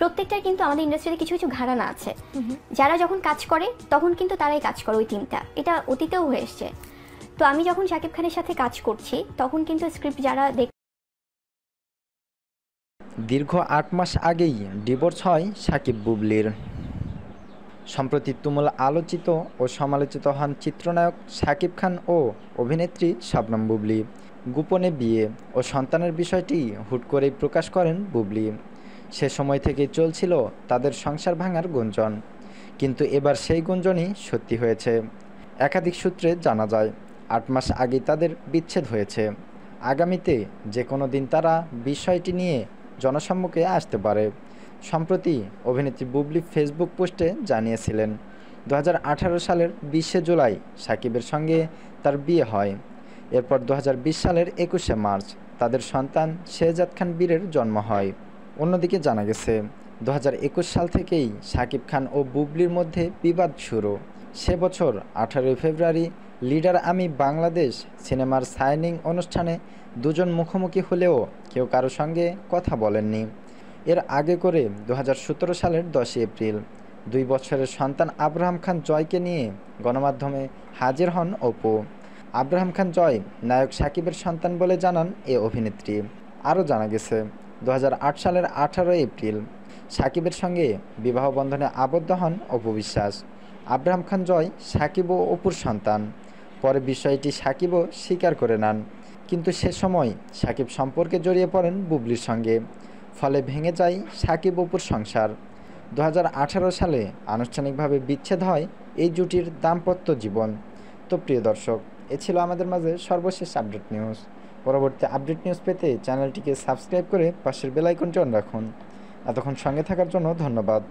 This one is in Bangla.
প্রত্যেকটার কিন্তু আমাদের ইন্ডাস্ট্রিতে কিছু কিছু ঘাড়ানা আছে যারা যখন কাজ করে তখন কিন্তু তারাই কাজ করে ওই টিমটা এটা অতীতেও হয়ে এসছে তো আমি যখন সাকিব খানের সাথে কাজ করছি তখন কিন্তু স্ক্রিপ্ট যারা দেখ দীর্ঘ আট মাস আগেই ডিভোর্স হয় সাকিব বুবলির সম্প্রতি তুমুল আলোচিত ও সমালোচিত হন চিত্রনায়ক সাকিব খান ও অভিনেত্রী শাবনাম বুবলি গোপনে বিয়ে ও সন্তানের বিষয়টি হুট করেই প্রকাশ করেন বুবলি সে সময় থেকেই চলছিল তাদের সংসার ভাঙার গুঞ্জন কিন্তু এবার সেই গুঞ্জনই সত্যি হয়েছে একাধিক সূত্রে জানা যায় আট মাস আগে তাদের বিচ্ছেদ হয়েছে আগামীতে যে কোনো দিন তারা বিষয়টি নিয়ে জনসম্মুখে আসতে পারে সম্প্রতি অভিনেত্রী বুবলি ফেসবুক পোস্টে জানিয়েছিলেন দু সালের বিশে জুলাই সাকিবের সঙ্গে তার বিয়ে হয় এরপর দু সালের একুশে মার্চ তাদের সন্তান শেহজাদ খান বীরের জন্ম হয় অন্যদিকে জানা গেছে দু সাল থেকেই শাকিব খান ও বুবলির মধ্যে বিবাদ শুরু সে বছর আঠারোই ফেব্রুয়ারি লিডার আমি বাংলাদেশ সিনেমার সাইনিং অনুষ্ঠানে দুজন মুখোমুখি হলেও কেউ কারো সঙ্গে কথা বলেননি এর আগে করে দু সালের দশই এপ্রিল দুই বছরের সন্তান আব্রাহাম খান জয়কে নিয়ে গণমাধ্যমে হাজির হন অপু আব্রাহাম খান জয় নায়ক সাকিবের সন্তান বলে জানান এ অভিনেত্রী আরও জানা গেছে দু সালের আঠারোই এপ্রিল সাকিবের সঙ্গে বিবাহ বন্ধনে আবদ্ধ হন অপু বিশ্বাস আব্রাহাম খান জয় সাকিব ও অপুর সন্তান পরে বিষয়টি সাকিবও স্বীকার করে নেন কিন্তু সে সময় সাকিব সম্পর্কে জড়িয়ে পড়েন বুবলির সঙ্গে ফলে ভেঙে যায় সাকিব অপুর সংসার দু সালে আনুষ্ঠানিকভাবে বিচ্ছেদ হয় এই জুটির দাম্পত্য জীবন তো প্রিয় দর্শক এ ছিল আমাদের মাঝে সর্বশেষ আপডেট নিউজ পরবর্তী আপডেট নিউজ পেতে চ্যানেলটিকে সাবস্ক্রাইব করে পাশের বেলাইকনটি অন রাখুন এতক্ষণ সঙ্গে থাকার জন্য ধন্যবাদ